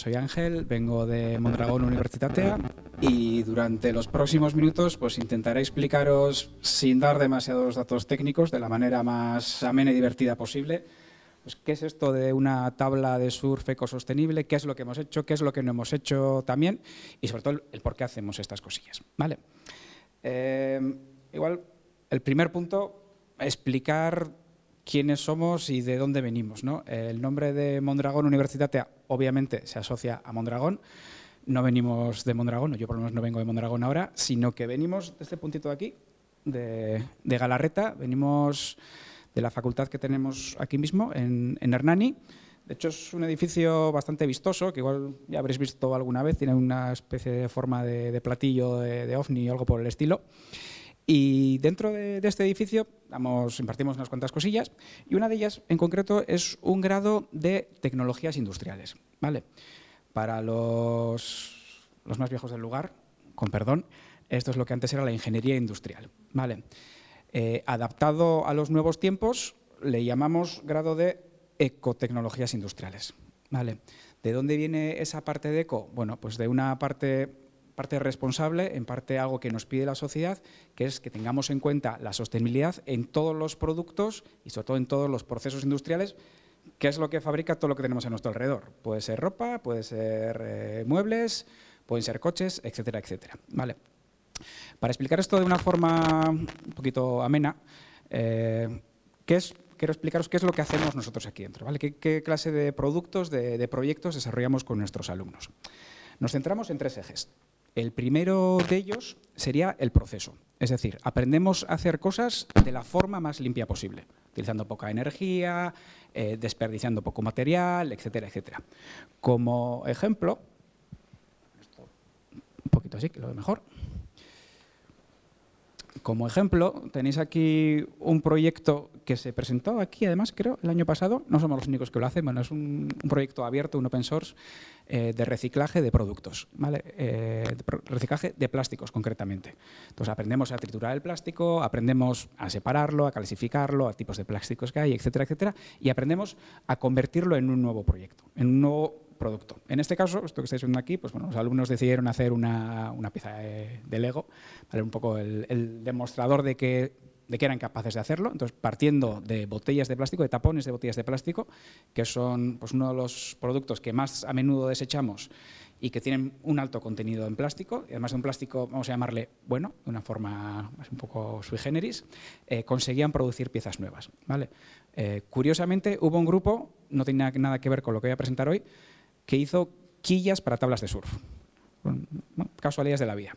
soy Ángel, vengo de Mondragón Universitatea y durante los próximos minutos pues intentaré explicaros sin dar demasiados datos técnicos de la manera más amena y divertida posible. Pues, ¿Qué es esto de una tabla de surf ecosostenible? ¿Qué es lo que hemos hecho? ¿Qué es lo que no hemos hecho también? Y sobre todo el por qué hacemos estas cosillas. ¿vale? Eh, igual, el primer punto, explicar quiénes somos y de dónde venimos. ¿no? El nombre de Mondragón Universitatea obviamente se asocia a Mondragón. No venimos de Mondragón, o yo por lo menos no vengo de Mondragón ahora, sino que venimos de este puntito de aquí, de, de Galarreta, venimos de la facultad que tenemos aquí mismo, en, Hernani. De hecho, es un edificio bastante vistoso, que igual ya habréis visto alguna vez, tiene una especie de forma de, platillo de, de, ovni o algo por el estilo. Y dentro de, este edificio impartimos unas cuantas cosillas y una de ellas en concreto es un grado de tecnologías industriales. ¿vale? Para los, los más viejos del lugar, con perdón, esto es lo que antes era la ingeniería industrial. ¿vale? Eh, adaptado a los nuevos tiempos, le llamamos grado de ecotecnologías industriales. ¿vale? ¿De dónde viene esa parte de eco? Bueno, pues de una parte parte responsable, en parte algo que nos pide la sociedad, que es que tengamos en cuenta la sostenibilidad en todos los productos y sobre todo en todos los procesos industriales, que es lo que fabrica todo lo que tenemos a nuestro alrededor. Puede ser ropa, puede ser eh, muebles, pueden ser coches, etcétera, etcétera. Vale. Para explicar esto de una forma un poquito amena, eh, quiero explicaros qué es lo que hacemos nosotros aquí dentro, ¿Qué, clase de productos, de, proyectos desarrollamos con nuestros alumnos? Nos centramos en tres ejes. El primero de ellos sería el proceso. Es decir, aprendemos a hacer cosas de la forma más limpia posible, utilizando poca energía, eh, desperdiciando poco material, etcétera, etcétera. Como ejemplo, un poquito así, que lo de mejor como ejemplo, tenéis aquí un proyecto que se presentó aquí, además, creo, el año pasado. No somos los únicos que lo hacen, bueno, es un, proyecto abierto, un open source, eh, de reciclaje de productos, ¿vale? Eh, reciclaje de plásticos, concretamente. Entonces, aprendemos a triturar el plástico, aprendemos a separarlo, a clasificarlo a tipos de plásticos que hay, etcétera, etcétera, y aprendemos a convertirlo en un nuevo proyecto, en un nuevo producto. En este caso, esto que estáis viendo aquí, pues bueno, los alumnos decidieron hacer una, una pieza de, Lego, un poco el, demostrador de que, que eran capaces de hacerlo. Entonces, partiendo de botellas de plástico, de tapones de botellas de plástico, que son pues, uno de los productos que más a menudo desechamos y que tienen un alto contenido en plástico, y además de un plástico, vamos a llamarle bueno, de una forma un poco sui generis, eh, conseguían producir piezas nuevas. ¿vale? Eh, curiosamente, hubo un grupo, no tenía nada que ver con lo que voy a presentar hoy, que hizo quillas para tablas de surf. casualidades de la vida.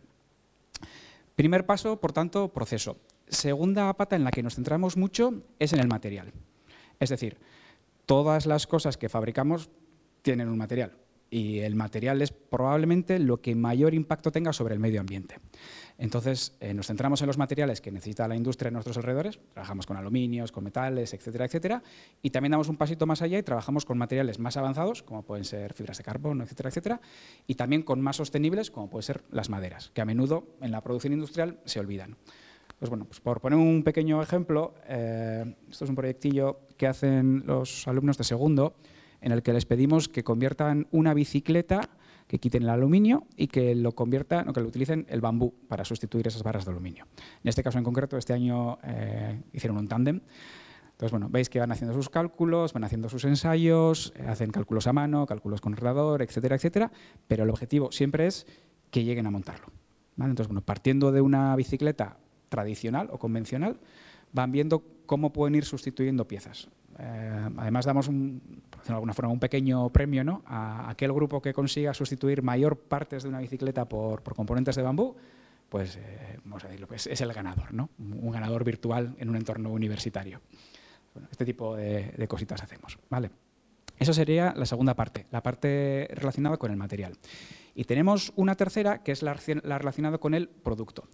Primer paso, por tanto, proceso. Segunda pata en la que nos centramos mucho es en el material. Es decir, todas las cosas que fabricamos tienen un material y el material es probablemente lo que mayor impacto tenga sobre el medio ambiente. Entonces, eh, nos centramos en los materiales que necesita la industria en nuestros alrededores, trabajamos con aluminios, con metales, etcétera, etcétera, y también damos un pasito más allá y trabajamos con materiales más avanzados, como pueden ser fibras de carbono, etcétera, etcétera, y también con más sostenibles, como pueden ser las maderas, que a menudo en la producción industrial se olvidan. Pues bueno, pues por poner un pequeño ejemplo, eh, esto es un proyectillo que hacen los alumnos de segundo, en el que les pedimos que conviertan una bicicleta, que quiten el aluminio y que lo conviertan o que lo utilicen el bambú para sustituir esas barras de aluminio. En este caso en concreto, este año eh, hicieron un tándem. Entonces, bueno, veis que van haciendo sus cálculos, van haciendo sus ensayos, eh, hacen cálculos a mano, cálculos con ordenador, etcétera, etcétera, pero el objetivo siempre es que lleguen a montarlo. Entonces, bueno, partiendo de una bicicleta tradicional o convencional, van viendo cómo pueden ir sustituyendo piezas. Eh, además damos un, de alguna forma un pequeño premio a aquel grupo que consiga sustituir mayor partes de una bicicleta por, componentes de bambú, pues, eh, pues es el ganador, ¿no? un ganador virtual en un entorno universitario. este tipo de, cositas hacemos. ¿vale? Eso sería la segunda parte, la parte relacionada con el material. Y tenemos una tercera que es la relacionada con el producto.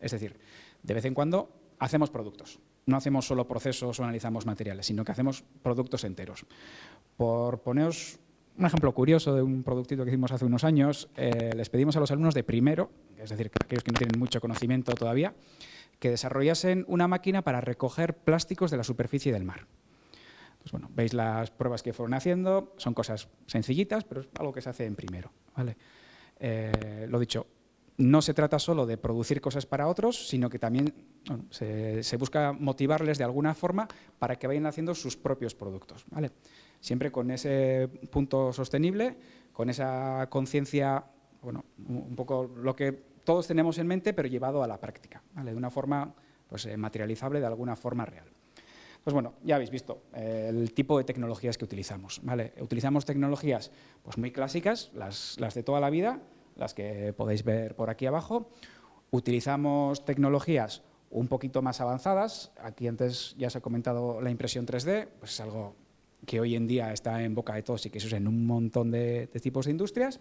Es decir, de vez en cuando hacemos productos no hacemos solo procesos o analizamos materiales, sino que hacemos productos enteros. Por poneros un ejemplo curioso de un productito que hicimos hace unos años, eh, les pedimos a los alumnos de primero, es decir, aquellos que no tienen mucho conocimiento todavía, que desarrollasen una máquina para recoger plásticos de la superficie del mar. Pues bueno, veis las pruebas que fueron haciendo, son cosas sencillitas, pero es algo que se hace en primero. ¿vale? Eh, lo dicho, no se trata solo de producir cosas para otros, sino que también se, busca motivarles de alguna forma para que vayan haciendo sus propios productos. ¿vale? Siempre con ese punto sostenible, con esa conciencia, bueno, un poco lo que todos tenemos en mente, pero llevado a la práctica, de una forma pues, eh, materializable, de alguna forma real. Pues bueno, ya habéis visto eh, el tipo de tecnologías que utilizamos. Utilizamos tecnologías pues, muy clásicas, las de toda la vida, las que podéis ver por aquí abajo. Utilizamos tecnologías un poquito más avanzadas. Aquí antes ya se ha comentado la impresión 3D, pues es algo que hoy en día está en boca de todos y que se usa en un montón de, tipos de industrias.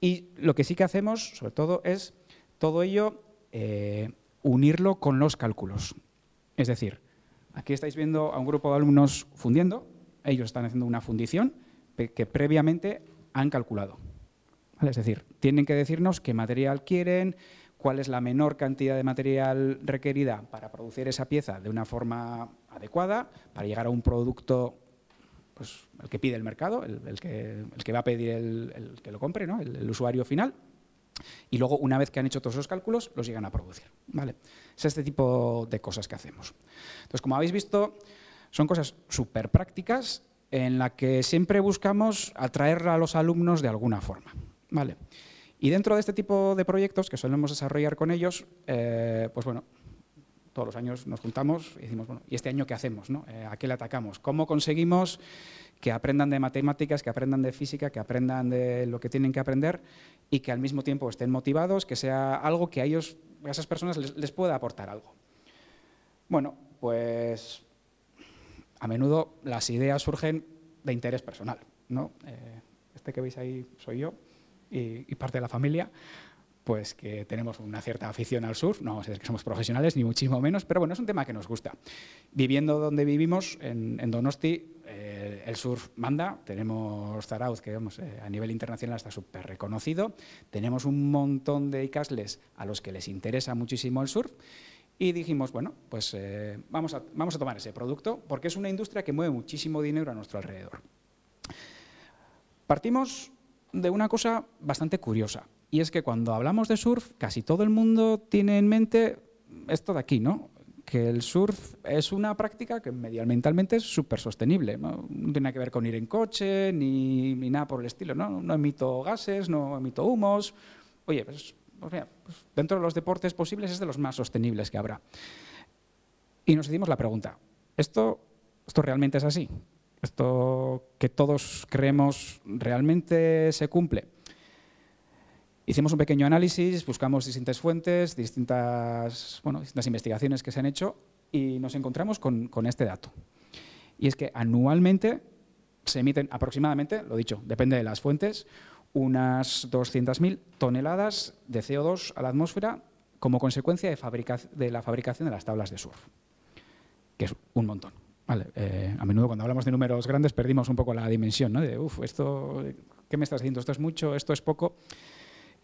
Y lo que sí que hacemos, sobre todo, es todo ello eh, unirlo con los cálculos. Es decir, aquí estáis viendo a un grupo de alumnos fundiendo, ellos están haciendo una fundición que previamente han calculado. Es decir, tienen que decirnos qué material quieren, cuál es la menor cantidad de material requerida para producir esa pieza de una forma adecuada, para llegar a un producto, pues, el que pide el mercado, el, que, va a pedir el, que lo compre, ¿no? el, usuario final. Y luego, una vez que han hecho todos esos cálculos, los llegan a producir. ¿vale? Es este tipo de cosas que hacemos. Entonces, como habéis visto, son cosas súper prácticas en las que siempre buscamos atraer a los alumnos de alguna forma. Vale. Y dentro de este tipo de proyectos que solemos desarrollar con ellos, eh, pues bueno, todos los años nos juntamos y decimos, bueno, ¿y este año qué hacemos? Eh, ¿A qué le atacamos? ¿Cómo conseguimos que aprendan de matemáticas, que aprendan de física, que aprendan de lo que tienen que aprender y que al mismo tiempo estén motivados, que sea algo que a ellos, a esas personas les, pueda aportar algo? Bueno, pues a menudo las ideas surgen de interés personal. ¿no? Eh, este que veis ahí soy yo, y, parte de la familia, pues que tenemos una cierta afición al surf, no vamos a decir que somos profesionales, ni muchísimo menos, pero bueno, es un tema que nos gusta. Viviendo donde vivimos, en, Donosti, eh, el surf manda, tenemos Zarauz, que vemos, eh, a nivel internacional está súper reconocido, tenemos un montón de ICASLES a los que les interesa muchísimo el surf, y dijimos, bueno, pues eh, vamos, a, vamos a tomar ese producto, porque es una industria que mueve muchísimo dinero a nuestro alrededor. Partimos de una cosa bastante curiosa. Y es que cuando hablamos de surf, casi todo el mundo tiene en mente esto de aquí, ¿no? Que el surf es una práctica que medioambientalmente es súper sostenible. ¿no? tiene nada que ver con ir en coche ni, ni, nada por el estilo, ¿no? No emito gases, no emito humos. Oye, pues, pues, pues dentro de los deportes posibles es de los más sostenibles que habrá. Y nos hicimos la pregunta, esto realmente es así? esto que todos creemos realmente se cumple. Hicimos un pequeño análisis, buscamos distintas fuentes, distintas, investigaciones que se han hecho y nos encontramos con, este dato. Y es que anualmente se emiten aproximadamente, lo dicho, depende de las fuentes, unas 200.000 toneladas de CO2 a la atmósfera como consecuencia de la fabricación de las tablas de surf, que es un montón. Eh, a menudo cuando hablamos de números grandes perdimos un poco la dimensión, ¿no? De, uff, esto, ¿qué me estás diciendo? Esto es mucho, esto es poco.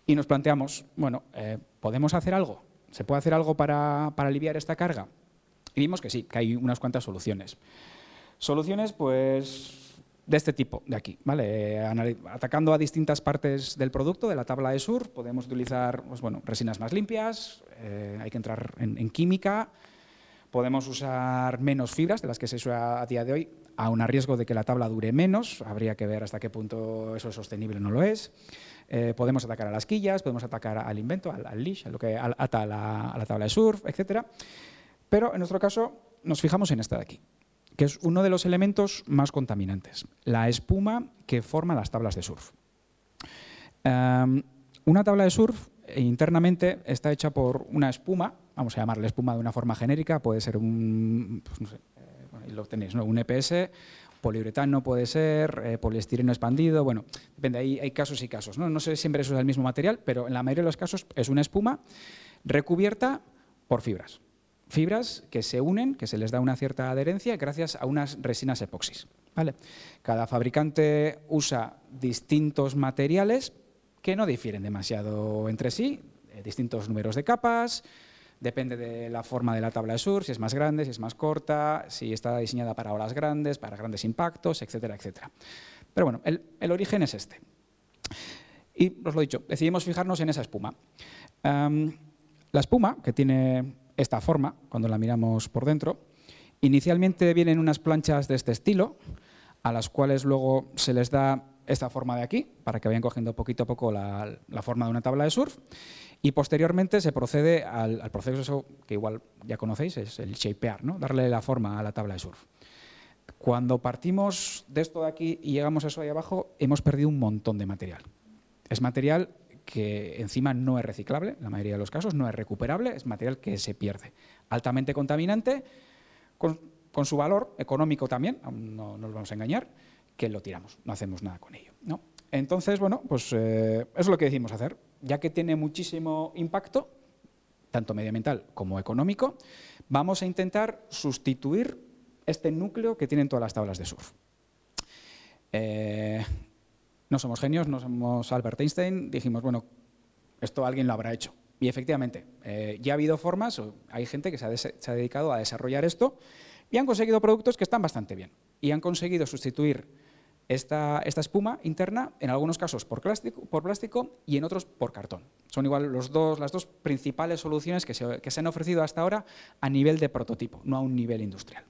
Y nos planteamos, bueno, eh, ¿podemos hacer algo? ¿Se puede hacer algo para, aliviar esta carga? Y vimos que sí, que hay unas cuantas soluciones. Soluciones, pues, de este tipo, de aquí, ¿vale? Eh, atacando a distintas partes del producto, de la tabla de sur, podemos utilizar, pues bueno, resinas más limpias, hay que entrar en química, Podemos usar menos fibras de las que se usa a día de hoy, aún a riesgo de que la tabla dure menos, habría que ver hasta qué punto eso es sostenible o no lo es. Eh, podemos atacar a las quillas, podemos atacar al invento, al, leash, lo que ata a la, tabla de surf, etc. Pero en nuestro caso nos fijamos en esta de aquí, que es uno de los elementos más contaminantes, la espuma que forma las tablas de surf. Em, una tabla de surf eh, internamente está hecha por una espuma, vamos a llamarle espuma de una forma genérica, puede ser un, pues eh, lo tenéis, ¿no? un EPS, poliuretano puede ser, eh, poliestireno expandido, bueno, depende, hay, casos y casos. ¿no? no sé siempre eso es el mismo material, pero en la mayoría de los casos es una espuma recubierta por fibras. Fibras que se unen, que se les da una cierta adherencia gracias a unas resinas epoxis. ¿vale? Cada fabricante usa distintos materiales que no difieren demasiado entre sí, eh, distintos números de capas, depende de la forma de la tabla de sur, si es más grande, si es más corta, si está diseñada para olas grandes, para grandes impactos, etcétera, etcétera. Pero bueno, el, origen es este. Y os lo he dicho, decidimos fijarnos en esa espuma. Em, la espuma, que tiene esta forma cuando la miramos por dentro, inicialmente vienen unas planchas de este estilo, a las cuales luego se les da esta forma de aquí, para que vayan cogiendo poquito a poco la, forma de una tabla de surf. Y posteriormente se procede al, proceso que igual ya conocéis, es el shapear, ¿no? darle la forma a la tabla de surf. Cuando partimos de esto de aquí y llegamos a eso ahí abajo, hemos perdido un montón de material. Es material que encima no es reciclable, en la mayoría de los casos no es recuperable, es material que se pierde. Altamente contaminante, con, su valor económico también, no nos vamos a engañar, que lo tiramos, no hacemos nada con ello. Entonces, bueno, pues eh, es lo que decimos hacer, ya que tiene muchísimo impacto, tanto medioambiental como económico, vamos a intentar sustituir este núcleo que tienen todas las tablas de surf. Eh, no somos genios, no somos Albert Einstein, dijimos, bueno, esto alguien lo habrá hecho. Y efectivamente, eh, ya ha habido formas, hay gente que se ha dedicado a desarrollar esto y han conseguido productos que están bastante bien. Y han conseguido sustituir esta, espuma interna, en algunos casos por plástico, y en otros por cartón. Son igual los dos, las dos principales soluciones que se, han ofrecido hasta ahora a nivel de prototipo, no a un nivel industrial.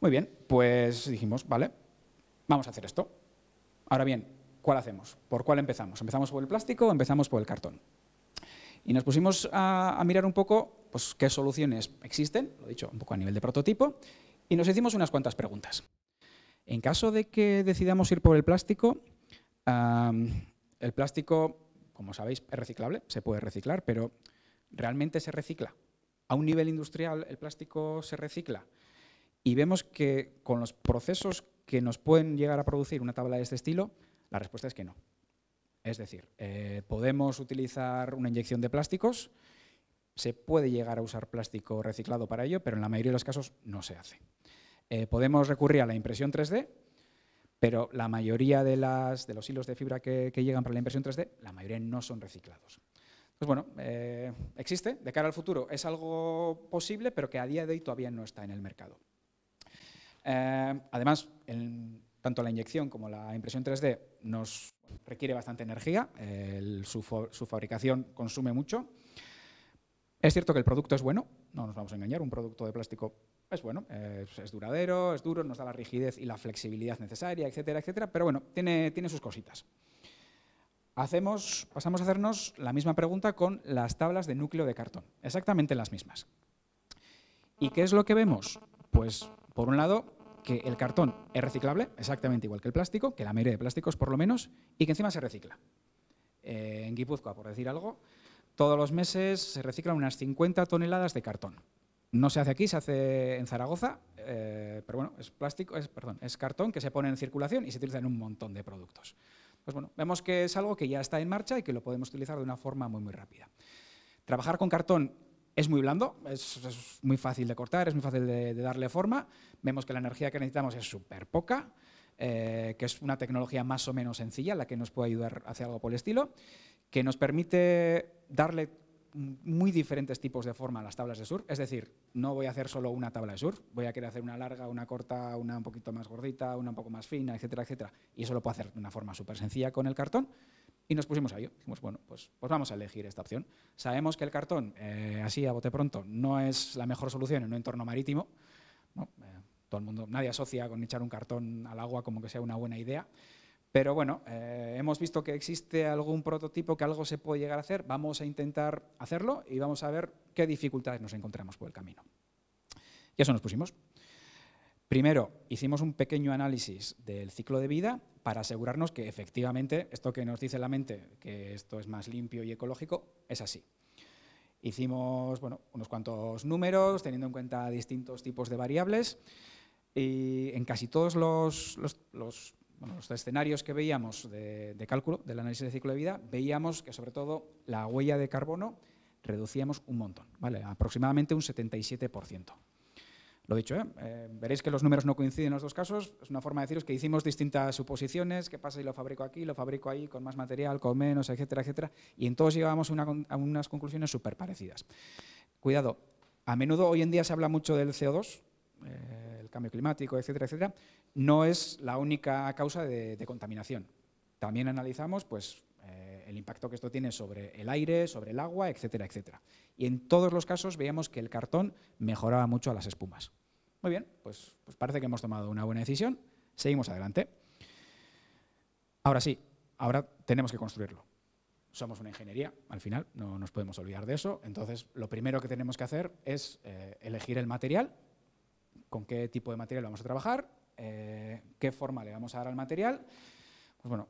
Muy bien, pues dijimos, vale, vamos a hacer esto. Ahora bien, ¿cuál hacemos? ¿Por cuál empezamos? ¿Empezamos por el plástico o empezamos por el cartón? Y nos pusimos a, mirar un poco pues, qué soluciones existen, lo he dicho, un poco a nivel de prototipo, y nos hicimos unas cuantas preguntas. En caso de que decidamos ir por el plástico, el plástico, como sabéis, es reciclable, se puede reciclar, pero realmente se recicla. A un nivel industrial el plástico se recicla y vemos que con los procesos que nos pueden llegar a producir una tabla de este estilo, la respuesta es que no. Es decir, eh, podemos utilizar una inyección de plásticos, se puede llegar a usar plástico reciclado para ello, pero en la mayoría de los casos no se hace. Eh, podemos recurrir a la impresión 3D, pero la mayoría de, los hilos de fibra que, llegan para la impresión 3D, la mayoría no son reciclados. bueno, eh, existe, de cara al futuro es algo posible, pero que a día de hoy todavía no está en el mercado. Eh, además, tanto la inyección como la impresión 3D nos requiere bastante energía, su fabricación consume mucho. Es cierto que el producto es bueno, no nos vamos a engañar, un producto de plástico es bueno, es duradero, es duro, nos da la rigidez y la flexibilidad necesaria, etcétera, etcétera, pero bueno, tiene, sus cositas. Hacemos, pasamos a hacernos la misma pregunta con las tablas de núcleo de cartón, exactamente las mismas. ¿Y qué es lo que vemos? Pues, por un lado, que el cartón es reciclable, exactamente igual que el plástico, que la mayoría de plásticos por lo menos, y que encima se recicla. Eh, en Guipúzcoa, por decir algo, todos los meses se reciclan unas 50 toneladas de cartón. No se hace aquí, se hace en Zaragoza, eh, pero bueno, es plástico, es, perdón, es cartón que se pone en circulación y se utiliza en un montón de productos. Pues bueno, vemos que es algo que ya está en marcha y que lo podemos utilizar de una forma muy, muy rápida. Trabajar con cartón es muy blando, es, muy fácil de cortar, es muy fácil de, darle forma. Vemos que la energía que necesitamos es súper poca, eh, que es una tecnología más o menos sencilla, la que nos puede ayudar hacia algo por el estilo, que nos permite darle muy diferentes tipos de forma las tablas de surf. Es decir, no voy a hacer solo una tabla de surf, voy a querer hacer una larga, una corta, una un poquito más gordita, una un poco más fina, etcétera, etcétera. Y eso lo puedo hacer de una forma súper sencilla con el cartón. Y nos pusimos a ello. Dijimos, bueno, pues, pues, vamos a elegir esta opción. Sabemos que el cartón, eh, así a bote pronto, no es la mejor solución en un entorno marítimo. Eh, todo el mundo, nadie asocia con echar un cartón al agua como que sea una buena idea. Pero bueno, eh, hemos visto que existe algún prototipo que algo se puede llegar a hacer. Vamos a intentar hacerlo y vamos a ver qué dificultades nos encontramos por el camino. Y eso nos pusimos. Primero, hicimos un pequeño análisis del ciclo de vida para asegurarnos que efectivamente esto que nos dice la mente, que esto es más limpio y ecológico, es así. Hicimos bueno, unos cuantos números, teniendo en cuenta distintos tipos de variables, y en casi todos los bueno, los escenarios que veíamos de, cálculo del análisis de ciclo de vida, veíamos que sobre todo la huella de carbono reducíamos un montón, ¿vale? aproximadamente un 77%. Lo dicho, ¿eh? Eh, veréis que los números no coinciden en los dos casos. Es una forma de deciros que hicimos distintas suposiciones, ¿qué pasa si lo fabrico aquí, lo fabrico ahí, con más material, con menos, etcétera, etcétera. Y en todos llegábamos a unas conclusiones súper parecidas. Cuidado, a menudo hoy en día se habla mucho del CO2, eh, el cambio climático, etcétera, etcétera no es la única causa de, contaminación. También analizamos pues, eh, el impacto que esto tiene sobre el aire, sobre el agua, etcétera, etcétera. Y en todos los casos veíamos que el cartón mejoraba mucho a las espumas. Muy bien, pues, pues, parece que hemos tomado una buena decisión. Seguimos adelante. Ahora sí, ahora tenemos que construirlo. Somos una ingeniería, al final, no nos podemos olvidar de eso. Entonces, lo primero que tenemos que hacer es eh, elegir el material, con qué tipo de material vamos a trabajar, eh, qué forma le vamos a dar al material. Pues bueno,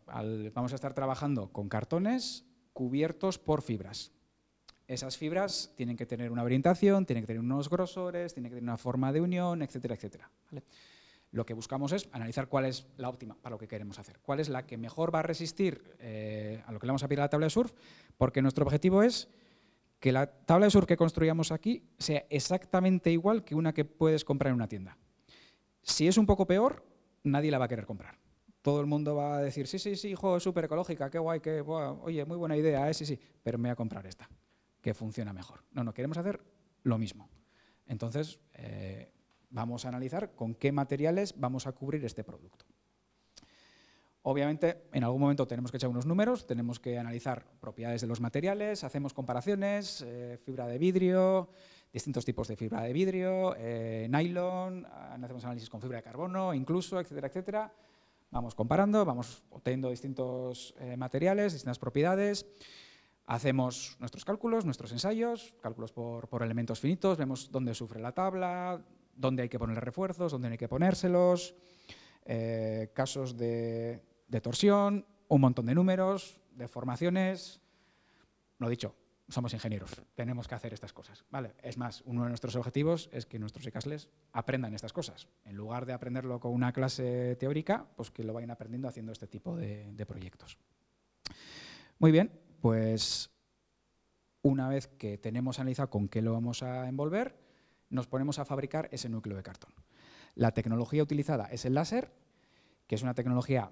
vamos a estar trabajando con cartones cubiertos por fibras. Esas fibras tienen que tener una orientación, tienen que tener unos grosores, tienen que tener una forma de unión, etcétera, etcétera. Lo que buscamos es analizar cuál es la óptima para lo que queremos hacer, cuál es la que mejor va a resistir eh, a lo que le vamos a pedir a la tabla de surf, porque nuestro objetivo es que la tabla de surf que construyamos aquí sea exactamente igual que una que puedes comprar en una tienda. Si es un poco peor, nadie la va a querer comprar. Todo el mundo va a decir, sí, sí, sí, hijo, es súper ecológica, qué guay, qué, oye, muy buena idea, eh, sí, sí, pero me voy a comprar esta, que funciona mejor. No, no, queremos hacer lo mismo. Entonces, eh, vamos a analizar con qué materiales vamos a cubrir este producto. Obviamente, en algún momento tenemos que echar unos números, tenemos que analizar propiedades de los materiales, hacemos comparaciones, eh, fibra de vidrio, distintos tipos de fibra de vidrio, eh, nylon, ah, hacemos análisis con fibra de carbono, incluso, etcétera, etcétera. Vamos comparando, vamos obteniendo distintos eh, materiales, distintas propiedades. Hacemos nuestros cálculos, nuestros ensayos, cálculos por, elementos finitos, vemos dónde sufre la tabla, dónde hay que poner refuerzos, dónde hay que ponérselos, eh, casos de, torsión, un montón de números, deformaciones, Lo dicho, somos ingenieros, tenemos que hacer estas cosas. ¿vale? Es más, uno de nuestros objetivos es que nuestros ICASLES aprendan estas cosas. En lugar de aprenderlo con una clase teórica, pues que lo vayan aprendiendo haciendo este tipo de, de proyectos. Muy bien, pues una vez que tenemos analizado con qué lo vamos a envolver, nos ponemos a fabricar ese núcleo de cartón. La tecnología utilizada es el láser, que es una tecnología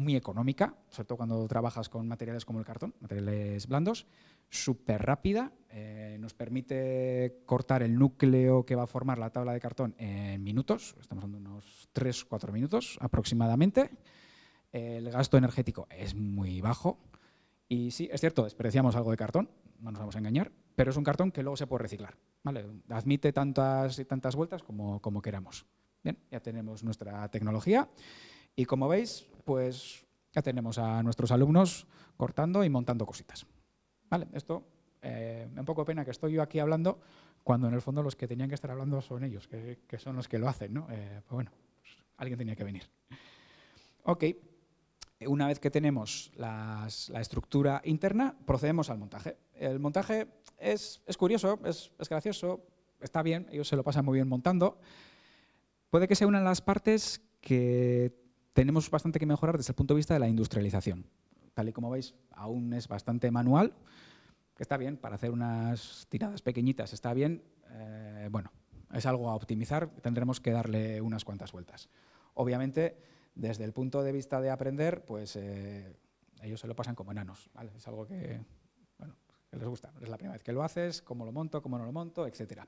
muy económica, sobre todo cuando trabajas con materiales como el cartón, materiales blandos, súper rápida, eh, nos permite cortar el núcleo que va a formar la tabla de cartón en minutos, estamos hablando unos 3-4 minutos aproximadamente, el gasto energético es muy bajo y sí, es cierto, despreciamos algo de cartón, no nos vamos a engañar, pero es un cartón que luego se puede reciclar, ¿vale? admite tantas, y tantas vueltas como, como queramos. Bien, ya tenemos nuestra tecnología. Y como veis, pues ya tenemos a nuestros alumnos cortando y montando cositas. ¿Vale? Esto eh, me un poco pena que estoy yo aquí hablando cuando en el fondo los que tenían que estar hablando son ellos, que, son los que lo hacen, ¿no? Eh, pues bueno, alguien tenía que venir. Ok, una vez que tenemos la estructura interna, procedemos al montaje. El montaje es, curioso, es, es, gracioso, está bien, ellos se lo pasan muy bien montando. Puede que sea una de las partes que tenemos bastante que mejorar desde el punto de vista de la industrialización. Tal y como veis, aún es bastante manual, que está bien, para hacer unas tiradas pequeñitas está bien. Eh, bueno, es algo a optimizar, tendremos que darle unas cuantas vueltas. Obviamente, desde el punto de vista de aprender, pues eh, ellos se lo pasan como enanos, Es algo que, les gusta. Es la primera vez que lo haces, cómo lo monto, cómo no lo monto, etc.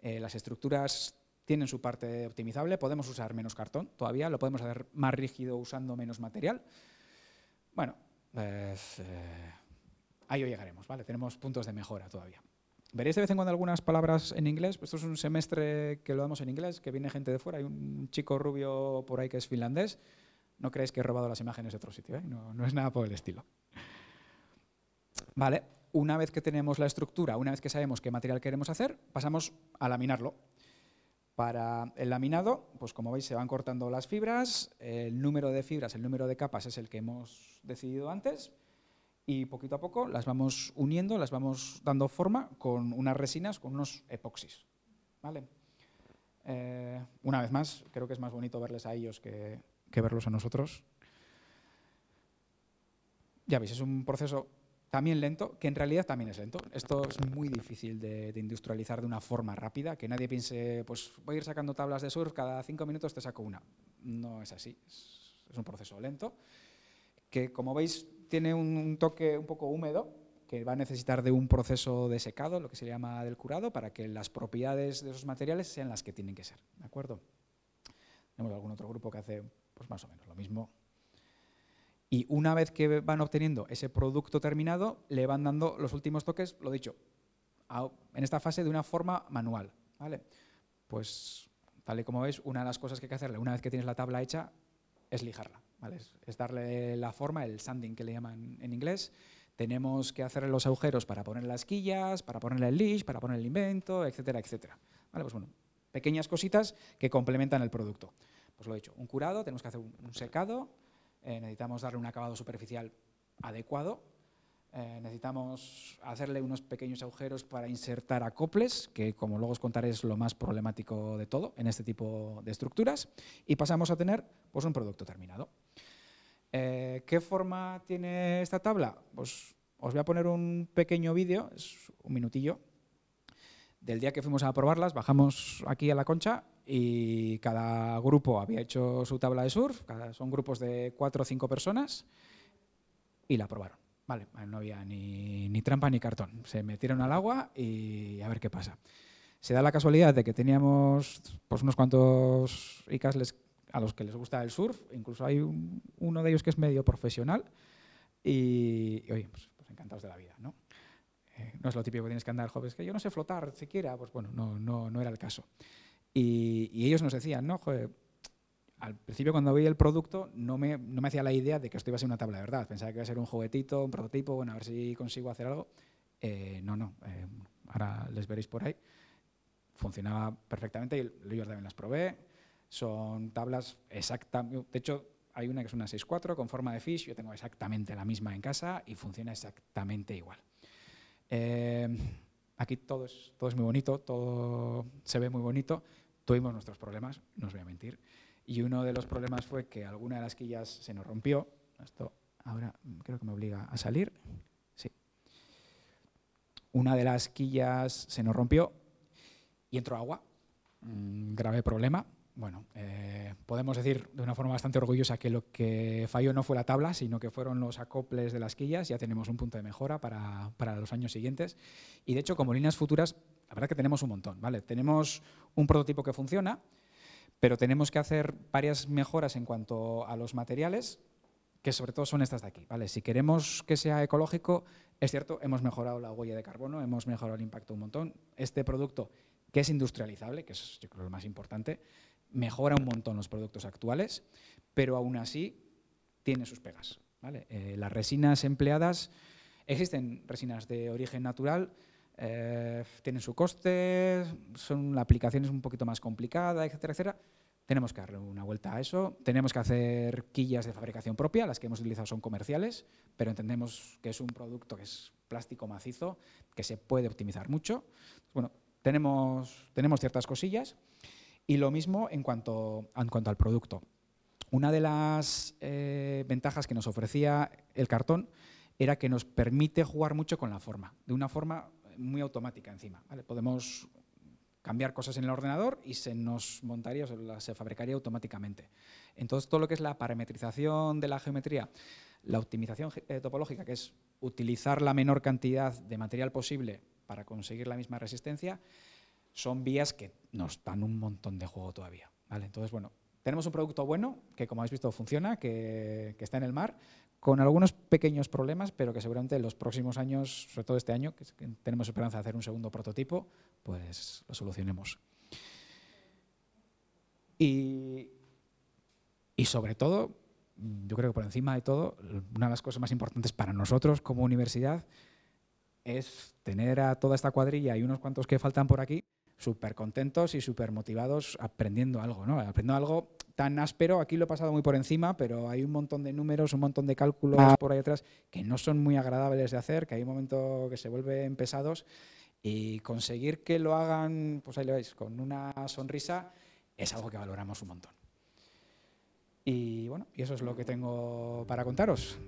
Eh, las estructuras tienen su parte optimizable, podemos usar menos cartón todavía, lo podemos hacer más rígido usando menos material. Bueno, pues, eh, ahí llegaremos, ¿vale? Tenemos puntos de mejora todavía. Veréis de vez en cuando algunas palabras en inglés, esto es un semestre que lo damos en inglés, que viene gente de fuera, hay un chico rubio por ahí que es finlandés, no creéis que he robado las imágenes de otro sitio, ¿eh? no, no es nada por el estilo. Vale, una vez que tenemos la estructura, una vez que sabemos qué material queremos hacer, pasamos a laminarlo. Para el laminado, pues como veis, se van cortando las fibras, el número de fibras, el número de capas es el que hemos decidido antes, y poquito a poco las vamos uniendo, las vamos dando forma con unas resinas, con unos epoxis. ¿vale? Eh, una vez más, creo que es más bonito verles a ellos que verlos a nosotros. Ya veis, es un proceso también lento, que en realidad también es lento. Esto es muy difícil de, industrializar de una forma rápida, que nadie piense, pues voy a ir sacando tablas de surf, cada cinco minutos te saco una. No es así, es, un proceso lento, que como veis tiene un, toque un poco húmedo, que va a necesitar de un proceso de secado, lo que se llama del curado, para que las propiedades de esos materiales sean las que tienen que ser. ¿De acuerdo? Tenemos algún otro grupo que hace pues, más o menos lo mismo, y una vez que van obteniendo ese producto terminado, le van dando los últimos toques, lo dicho, en esta fase de una forma manual. ¿vale? Pues, tal como ves, una de las cosas que hay que hacerle una vez que tienes la tabla hecha es lijarla. ¿vale? Es, darle la forma, el sanding que le llaman en inglés. Tenemos que hacerle los agujeros para poner las quillas, para ponerle el leash, para poner el invento, etcétera, etcétera. Pues bueno, pequeñas cositas que complementan el producto. Pues lo he dicho, un curado, tenemos que hacer un secado, eh, necesitamos darle un acabado superficial adecuado, eh, necesitamos hacerle unos pequeños agujeros para insertar acoples, que como luego os contaré es lo más problemático de todo en este tipo de estructuras, y pasamos a tener pues, un producto terminado. Eh, ¿Qué forma tiene esta tabla? Pues os voy a poner un pequeño vídeo, es un minutillo, del día que fuimos a probarlas, bajamos aquí a la concha y cada grupo había hecho su tabla de surf, son grupos de cuatro o cinco personas y la aprobaron. Vale, no había ni, trampa ni cartón. Se metieron al agua y a ver qué pasa. Se da la casualidad de que teníamos pues, unos cuantos ICAS a los que les gusta el surf, incluso hay uno de ellos que es medio profesional y, oye, pues, pues, encantados de la vida, ¿no? Eh, no es lo típico que tienes que andar, joven, es que yo no sé flotar siquiera, pues bueno, no, no, no era el caso. Y, ellos nos decían, ¿no? al principio cuando vi el producto no me, hacía la idea de que esto iba a ser una tabla de verdad. Pensaba que iba a ser un juguetito, un prototipo, bueno, a ver si consigo hacer algo. Eh, no, no, eh, ahora les veréis por ahí. Funcionaba perfectamente y yo también las probé. Son tablas exactamente, de hecho hay una que es una 6.4 con forma de fish, yo tengo exactamente la misma en casa y funciona exactamente igual. Eh, aquí todo todo es muy bonito, todo se ve muy bonito, tuvimos nuestros problemas, no os voy a mentir, y uno de los problemas fue que alguna de las quillas se nos rompió. Esto ahora creo que me obliga a salir. Sí. Una de las quillas se nos rompió y entró agua. Mm, grave problema. Bueno, eh, podemos decir de una forma bastante orgullosa que lo que falló no fue la tabla, sino que fueron los acoples de las quillas. Ya tenemos un punto de mejora para, para los años siguientes. Y de hecho, como líneas futuras, la verdad que tenemos un montón, ¿vale? Tenemos un prototipo que funciona, pero tenemos que hacer varias mejoras en cuanto a los materiales, que sobre todo son estas de aquí, ¿vale? Si queremos que sea ecológico, es cierto, hemos mejorado la huella de carbono, hemos mejorado el impacto un montón. Este producto, que es industrializable, que es yo creo lo más importante, mejora un montón los productos actuales, pero aún así tiene sus pegas, eh, las resinas empleadas, existen resinas de origen natural, eh, tienen su coste, son, la aplicación es un poquito más complicada, etcétera, Tenemos que darle una vuelta a eso. Tenemos que hacer quillas de fabricación propia, las que hemos utilizado son comerciales, pero entendemos que es un producto que es plástico macizo, que se puede optimizar mucho. Bueno, tenemos, tenemos ciertas cosillas. Y lo mismo en cuanto, en cuanto al producto. Una de las eh, ventajas que nos ofrecía el cartón era que nos permite jugar mucho con la forma, de una forma muy automática encima. Podemos cambiar cosas en el ordenador y se nos montaría, se, fabricaría automáticamente. Entonces, todo lo que es la parametrización de la geometría, la optimización eh, topológica, que es utilizar la menor cantidad de material posible para conseguir la misma resistencia, son vías que nos dan un montón de juego todavía. Entonces, bueno, tenemos un producto bueno que, como habéis visto, funciona, que, está en el mar, con algunos pequeños problemas, pero que seguramente en los próximos años, sobre todo este año, que tenemos esperanza de hacer un segundo prototipo, pues lo solucionemos. Y, y sobre todo, yo creo que por encima de todo, una de las cosas más importantes para nosotros como universidad es tener a toda esta cuadrilla y unos cuantos que faltan por aquí, súper contentos y súper motivados aprendiendo algo, ¿no? Aprendo algo tan áspero, aquí lo he pasado muy por encima, pero hay un montón de números, un montón de cálculos por ahí atrás que no son muy agradables de hacer, que hay un momento que se vuelven pesados y conseguir que lo hagan, pues ahí lo veis, con una sonrisa, es algo que valoramos un montón. Y bueno, y eso es lo que tengo para contaros.